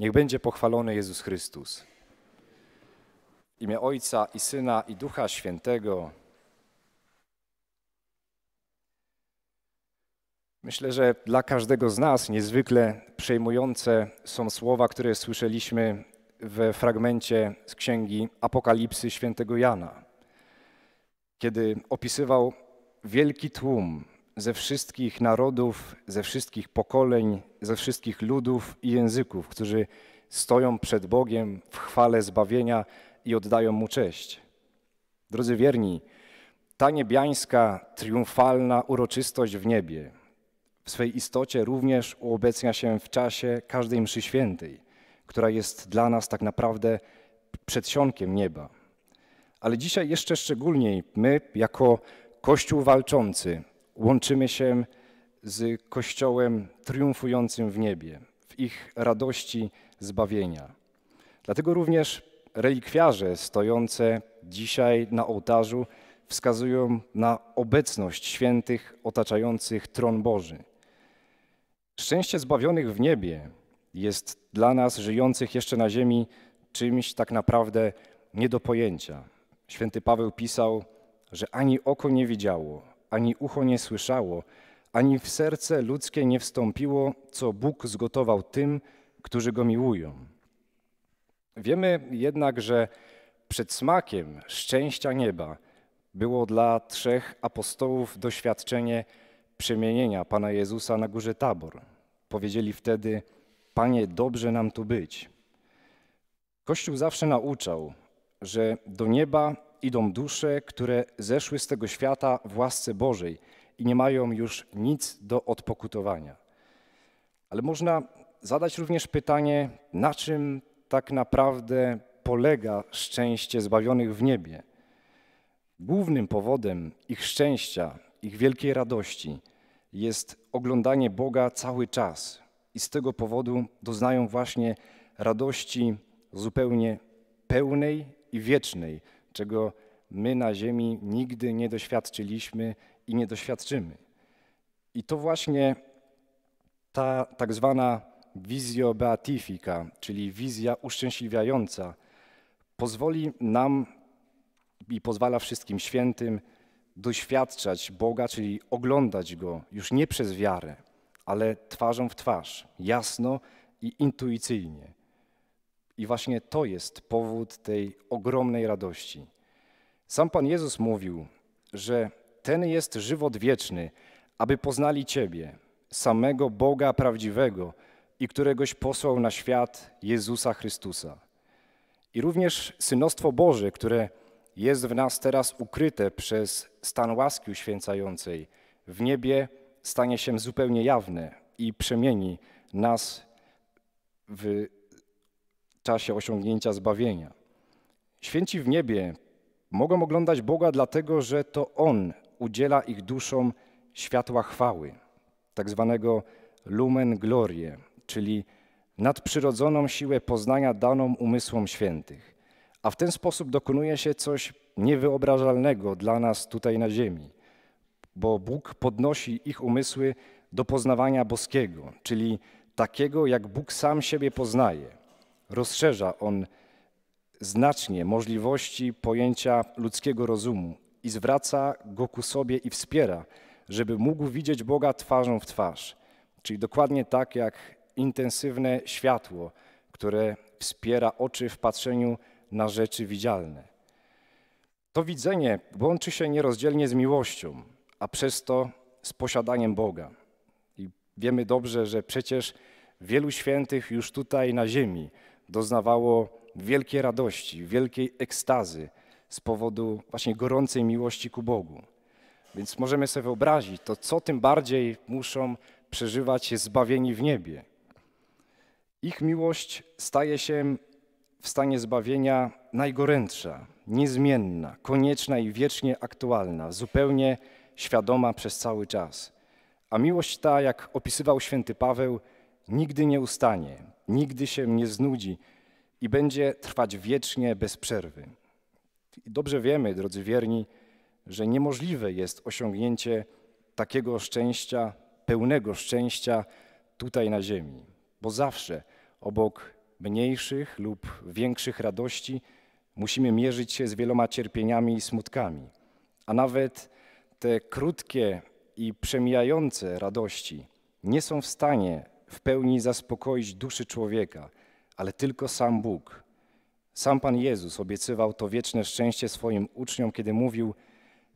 Niech będzie pochwalony Jezus Chrystus. W imię Ojca i Syna i Ducha Świętego. Myślę, że dla każdego z nas niezwykle przejmujące są słowa, które słyszeliśmy w fragmencie z księgi Apokalipsy świętego Jana, kiedy opisywał wielki tłum, ze wszystkich narodów, ze wszystkich pokoleń, ze wszystkich ludów i języków, którzy stoją przed Bogiem w chwale zbawienia i oddają Mu cześć. Drodzy wierni, ta niebiańska, triumfalna uroczystość w niebie w swej istocie również uobecnia się w czasie każdej mszy świętej, która jest dla nas tak naprawdę przedsionkiem nieba. Ale dzisiaj jeszcze szczególniej my, jako Kościół walczący, Łączymy się z Kościołem triumfującym w niebie, w ich radości zbawienia. Dlatego również relikwiarze stojące dzisiaj na ołtarzu wskazują na obecność świętych otaczających tron Boży. Szczęście zbawionych w niebie jest dla nas żyjących jeszcze na ziemi czymś tak naprawdę nie do pojęcia. Święty Paweł pisał, że ani oko nie widziało, ani ucho nie słyszało, ani w serce ludzkie nie wstąpiło, co Bóg zgotował tym, którzy go miłują. Wiemy jednak, że przed smakiem szczęścia nieba było dla trzech apostołów doświadczenie przemienienia Pana Jezusa na górze Tabor. Powiedzieli wtedy: Panie, dobrze nam tu być. Kościół zawsze nauczał, że do nieba idą dusze, które zeszły z tego świata w łasce Bożej i nie mają już nic do odpokutowania. Ale można zadać również pytanie, na czym tak naprawdę polega szczęście zbawionych w niebie. Głównym powodem ich szczęścia, ich wielkiej radości jest oglądanie Boga cały czas i z tego powodu doznają właśnie radości zupełnie pełnej i wiecznej, czego my na Ziemi nigdy nie doświadczyliśmy i nie doświadczymy. I to właśnie ta tak zwana wizja beatifica, czyli wizja uszczęśliwiająca, pozwoli nam i pozwala wszystkim świętym doświadczać Boga, czyli oglądać Go już nie przez wiarę, ale twarzą w twarz, jasno i intuicyjnie. I właśnie to jest powód tej ogromnej radości. Sam Pan Jezus mówił, że ten jest żywot wieczny, aby poznali Ciebie, samego Boga prawdziwego i któregoś posłał na świat Jezusa Chrystusa. I również synostwo Boże, które jest w nas teraz ukryte przez stan łaski uświęcającej, w niebie stanie się zupełnie jawne i przemieni nas w czasie osiągnięcia zbawienia. Święci w niebie mogą oglądać Boga dlatego, że to On udziela ich duszom światła chwały, tak zwanego lumen glorie, czyli nadprzyrodzoną siłę poznania daną umysłom świętych. A w ten sposób dokonuje się coś niewyobrażalnego dla nas tutaj na ziemi, bo Bóg podnosi ich umysły do poznawania boskiego, czyli takiego, jak Bóg sam siebie poznaje. Rozszerza on znacznie możliwości pojęcia ludzkiego rozumu i zwraca go ku sobie i wspiera, żeby mógł widzieć Boga twarzą w twarz, czyli dokładnie tak jak intensywne światło, które wspiera oczy w patrzeniu na rzeczy widzialne. To widzenie łączy się nierozdzielnie z miłością, a przez to z posiadaniem Boga. I wiemy dobrze, że przecież wielu świętych już tutaj na ziemi doznawało wielkiej radości, wielkiej ekstazy z powodu właśnie gorącej miłości ku Bogu. Więc możemy sobie wyobrazić to, co tym bardziej muszą przeżywać zbawieni w niebie. Ich miłość staje się w stanie zbawienia najgorętsza, niezmienna, konieczna i wiecznie aktualna, zupełnie świadoma przez cały czas. A miłość ta, jak opisywał święty Paweł, nigdy nie ustanie, nigdy się nie znudzi i będzie trwać wiecznie bez przerwy. I dobrze wiemy, drodzy wierni, że niemożliwe jest osiągnięcie takiego szczęścia, pełnego szczęścia tutaj na ziemi, bo zawsze obok mniejszych lub większych radości musimy mierzyć się z wieloma cierpieniami i smutkami, a nawet te krótkie i przemijające radości nie są w stanie w pełni zaspokoić duszy człowieka, ale tylko sam Bóg. Sam Pan Jezus obiecywał to wieczne szczęście swoim uczniom, kiedy mówił: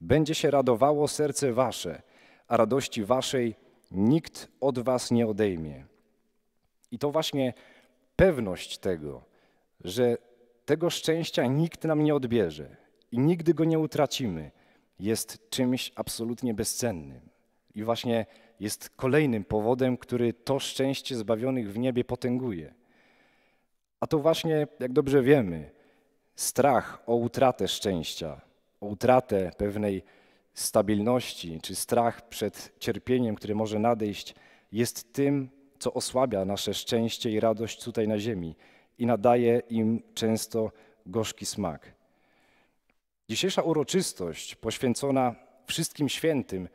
Będzie się radowało serce wasze, a radości waszej nikt od was nie odejmie. I to właśnie pewność tego, że tego szczęścia nikt nam nie odbierze i nigdy go nie utracimy, jest czymś absolutnie bezcennym. I właśnie jest kolejnym powodem, który to szczęście zbawionych w niebie potęguje. A to właśnie, jak dobrze wiemy, strach o utratę szczęścia, o utratę pewnej stabilności, czy strach przed cierpieniem, które może nadejść, jest tym, co osłabia nasze szczęście i radość tutaj na ziemi i nadaje im często gorzki smak. Dzisiejsza uroczystość poświęcona wszystkim świętym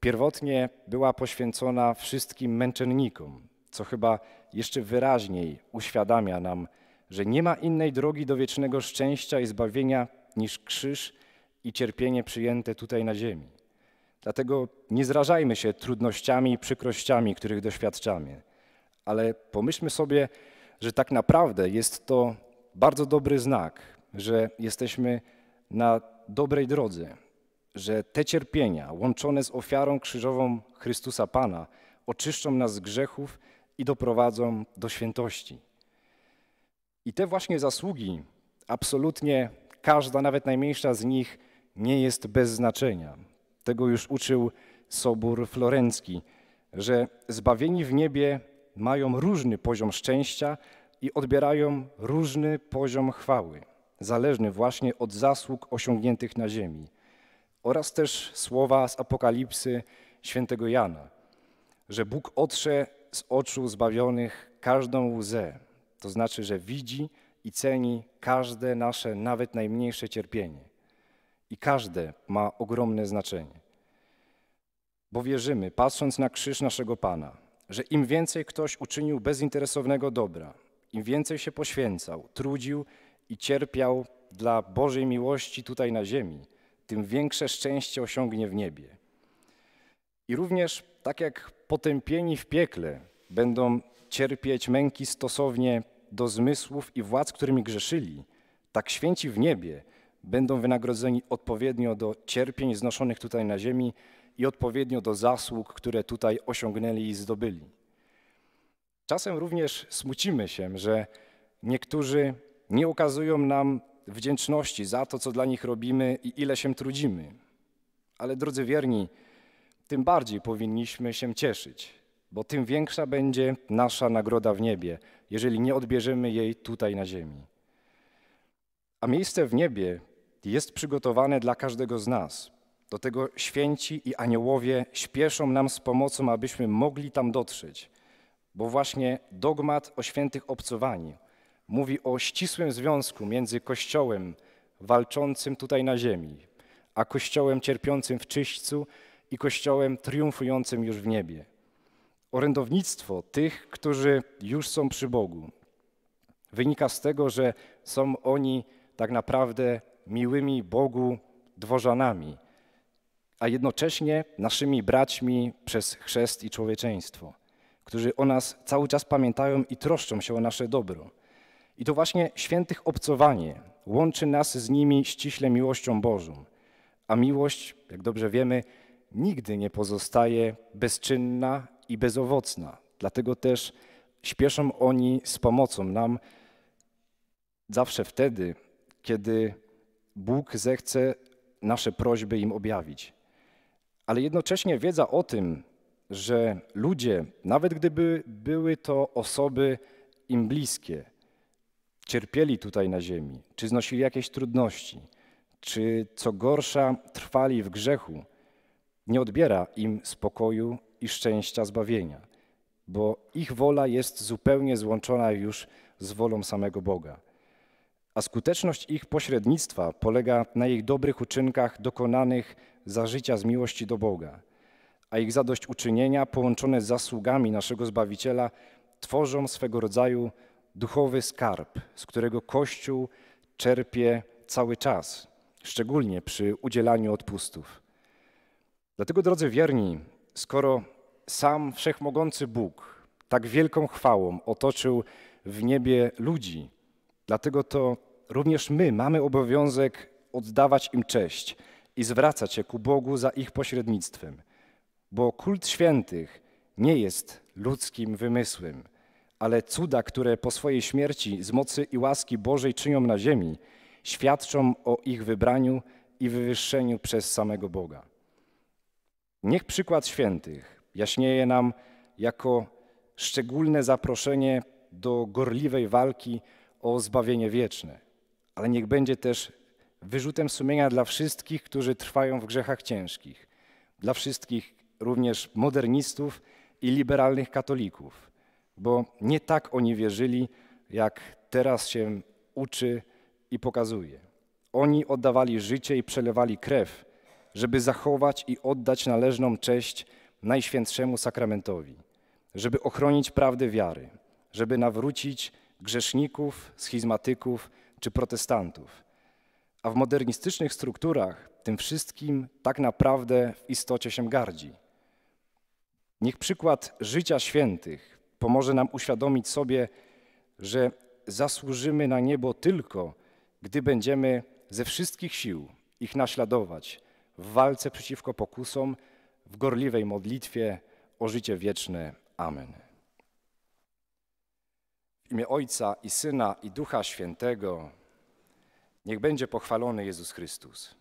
Pierwotnie była poświęcona wszystkim męczennikom, co chyba jeszcze wyraźniej uświadamia nam, że nie ma innej drogi do wiecznego szczęścia i zbawienia niż krzyż i cierpienie przyjęte tutaj na ziemi. Dlatego nie zrażajmy się trudnościami i przykrościami, których doświadczamy, ale pomyślmy sobie, że tak naprawdę jest to bardzo dobry znak, że jesteśmy na dobrej drodze, że te cierpienia łączone z ofiarą krzyżową Chrystusa Pana oczyszczą nas z grzechów i doprowadzą do świętości. I te właśnie zasługi, absolutnie każda, nawet najmniejsza z nich, nie jest bez znaczenia. Tego już uczył Sobór Florencki, że zbawieni w niebie mają różny poziom szczęścia i odbierają różny poziom chwały, zależny właśnie od zasług osiągniętych na ziemi oraz też słowa z Apokalipsy świętego Jana, że Bóg otrze z oczu zbawionych każdą łzę, to znaczy, że widzi i ceni każde nasze, nawet najmniejsze cierpienie. I każde ma ogromne znaczenie. Bo wierzymy, patrząc na krzyż naszego Pana, że im więcej ktoś uczynił bezinteresownego dobra, im więcej się poświęcał, trudził i cierpiał dla Bożej miłości tutaj na ziemi, tym większe szczęście osiągnie w niebie. I również, tak jak potępieni w piekle będą cierpieć męki stosownie do zmysłów i władz, którymi grzeszyli, tak święci w niebie będą wynagrodzeni odpowiednio do cierpień znoszonych tutaj na ziemi i odpowiednio do zasług, które tutaj osiągnęli i zdobyli. Czasem również smucimy się, że niektórzy nie ukazują nam wdzięczności za to, co dla nich robimy i ile się trudzimy. Ale drodzy wierni, tym bardziej powinniśmy się cieszyć, bo tym większa będzie nasza nagroda w niebie, jeżeli nie odbierzemy jej tutaj na ziemi. A miejsce w niebie jest przygotowane dla każdego z nas. Do tego święci i aniołowie śpieszą nam z pomocą, abyśmy mogli tam dotrzeć, bo właśnie dogmat o świętych obcowaniu – mówi o ścisłym związku między Kościołem walczącym tutaj na ziemi, a Kościołem cierpiącym w czyśćcu i Kościołem triumfującym już w niebie. Orędownictwo tych, którzy już są przy Bogu, wynika z tego, że są oni tak naprawdę miłymi Bogu dworzanami, a jednocześnie naszymi braćmi przez chrzest i człowieczeństwo, którzy o nas cały czas pamiętają i troszczą się o nasze dobro. I to właśnie świętych obcowanie łączy nas z nimi ściśle miłością Bożą. A miłość, jak dobrze wiemy, nigdy nie pozostaje bezczynna i bezowocna. Dlatego też śpieszą oni z pomocą nam zawsze wtedy, kiedy Bóg zechce nasze prośby im objawić. Ale jednocześnie wiedza o tym, że ludzie, nawet gdyby były to osoby im bliskie, cierpieli tutaj na ziemi, czy znosili jakieś trudności, czy co gorsza trwali w grzechu, nie odbiera im spokoju i szczęścia zbawienia, bo ich wola jest zupełnie złączona już z wolą samego Boga. A skuteczność ich pośrednictwa polega na ich dobrych uczynkach dokonanych za życia z miłości do Boga, a ich zadośćuczynienia połączone z zasługami naszego Zbawiciela tworzą swego rodzaju duchowy skarb, z którego Kościół czerpie cały czas, szczególnie przy udzielaniu odpustów. Dlatego, drodzy wierni, skoro sam wszechmogący Bóg tak wielką chwałą otoczył w niebie ludzi, dlatego to również my mamy obowiązek oddawać im cześć i zwracać się ku Bogu za ich pośrednictwem, bo kult świętych nie jest ludzkim wymysłem ale cuda, które po swojej śmierci z mocy i łaski Bożej czynią na ziemi, świadczą o ich wybraniu i wywyższeniu przez samego Boga. Niech przykład świętych jaśnieje nam jako szczególne zaproszenie do gorliwej walki o zbawienie wieczne, ale niech będzie też wyrzutem sumienia dla wszystkich, którzy trwają w grzechach ciężkich, dla wszystkich również modernistów i liberalnych katolików bo nie tak oni wierzyli, jak teraz się uczy i pokazuje. Oni oddawali życie i przelewali krew, żeby zachować i oddać należną cześć Najświętszemu Sakramentowi, żeby ochronić prawdę wiary, żeby nawrócić grzeszników, schizmatyków czy protestantów. A w modernistycznych strukturach tym wszystkim tak naprawdę w istocie się gardzi. Niech przykład życia świętych pomoże nam uświadomić sobie, że zasłużymy na niebo tylko, gdy będziemy ze wszystkich sił ich naśladować w walce przeciwko pokusom, w gorliwej modlitwie o życie wieczne. Amen. W imię Ojca i Syna i Ducha Świętego niech będzie pochwalony Jezus Chrystus.